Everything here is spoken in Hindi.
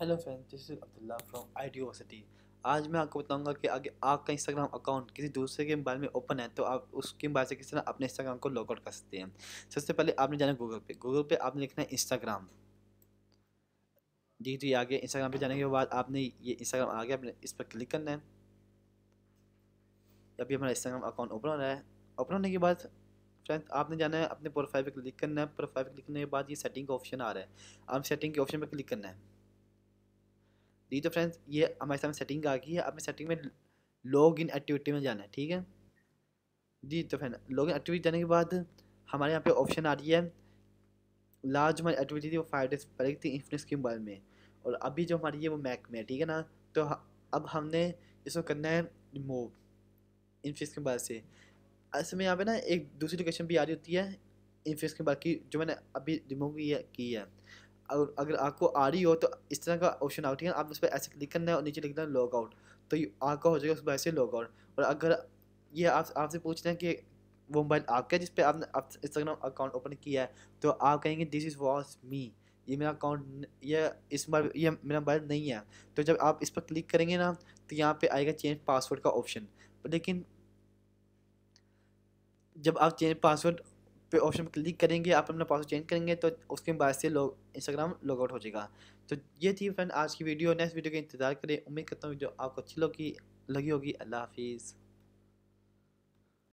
hello friend this is Abdullah from Ideoversity आज मैं आपको बताऊंगा कि अगर आपका इंस्टाग्राम अकाउंट किसी दूसरे के मोबाइल में ओपन है तो आप उसके मोबाइल से किस तरह अपने इंस्टाग्राम को लॉग आउट कर सकते हैं सबसे पहले आपने जाना है गूगल पे गूगल पे आपने लिखना है इंस्टाग्राम जी जी तो आगे आ गया इंस्टाग्राम पे जाने के बाद आपने ये इंस्टाग्राम आ गया आपने इस पर क्लिक करना है अभी हमारा इंस्टाग्राम अकाउंट ओपन हो रहा है ओपन होने के बाद फ्रेंड्स आपने जाना है अपने प्रोफाइल पर क्लिक करना है प्रोफाइल पर क्लिक करने के बाद ये सेटिंग का ऑप्शन आ रहा है आप सेटिंग के ऑप्शन पर क्लिक करना है जी तो फ्रेंड्स ये हमारे सामने सेटिंग आ गई है अपने सेटिंग में लॉग इन एक्टिविटी में जाना है ठीक है जी तो फ्रेंड लॉग इन एक्टिविटी जाने के बाद हमारे यहाँ पे ऑप्शन आ रही है लार्ज हमारी एक्टिविटी थी वो फाइव डेज पहले थी इन्फिनिक्स के मोबाइल में और अभी जो हमारी है वो मैक में है ठीक है ना तो अब हमने इसको करना है रिमूव इन्फिनिक्स के मोबाइल से में यहाँ पे ना एक दूसरी लोकेशन भी आ रही होती है इन्फिनिक्स के मोबाइल की जो मैंने अभी रिमूव की है और अगर आपको आ रही हो तो इस तरह का ऑप्शन आउट है आप उस पर ऐसे क्लिक करना है और नीचे लिखना है लॉग आउट तो ये आपका हो जाएगा उस पर ऐसे लॉग आउट और अगर ये आप आपसे पूछ रहे हैं कि वो मोबाइल आपका है जिस पर आपने आप इंस्टाग्राम अकाउंट ओपन किया है तो आप कहेंगे दिस इज़ वॉज मी ये मेरा अकाउंट ये इस मोबाइल ये मेरा मोबाइल नहीं है तो जब आप इस पर क्लिक करेंगे ना तो यहाँ पे आएगा चेंज पासवर्ड का ऑप्शन लेकिन जब आप चेंज पासवर्ड पे ऑप्शन पर क्लिक करेंगे आप अपना पासवर्ड चेंज करेंगे तो उसके बाद से लोग इंस्टाग्राम लॉग आउट हो जाएगा तो ये थी फ्रेंड आज की वीडियो नेक्स्ट वीडियो का इंतजार करें उम्मीद करता हूँ वीडियो आपको अच्छी लगी लगी होगी अल्लाह हाफिज़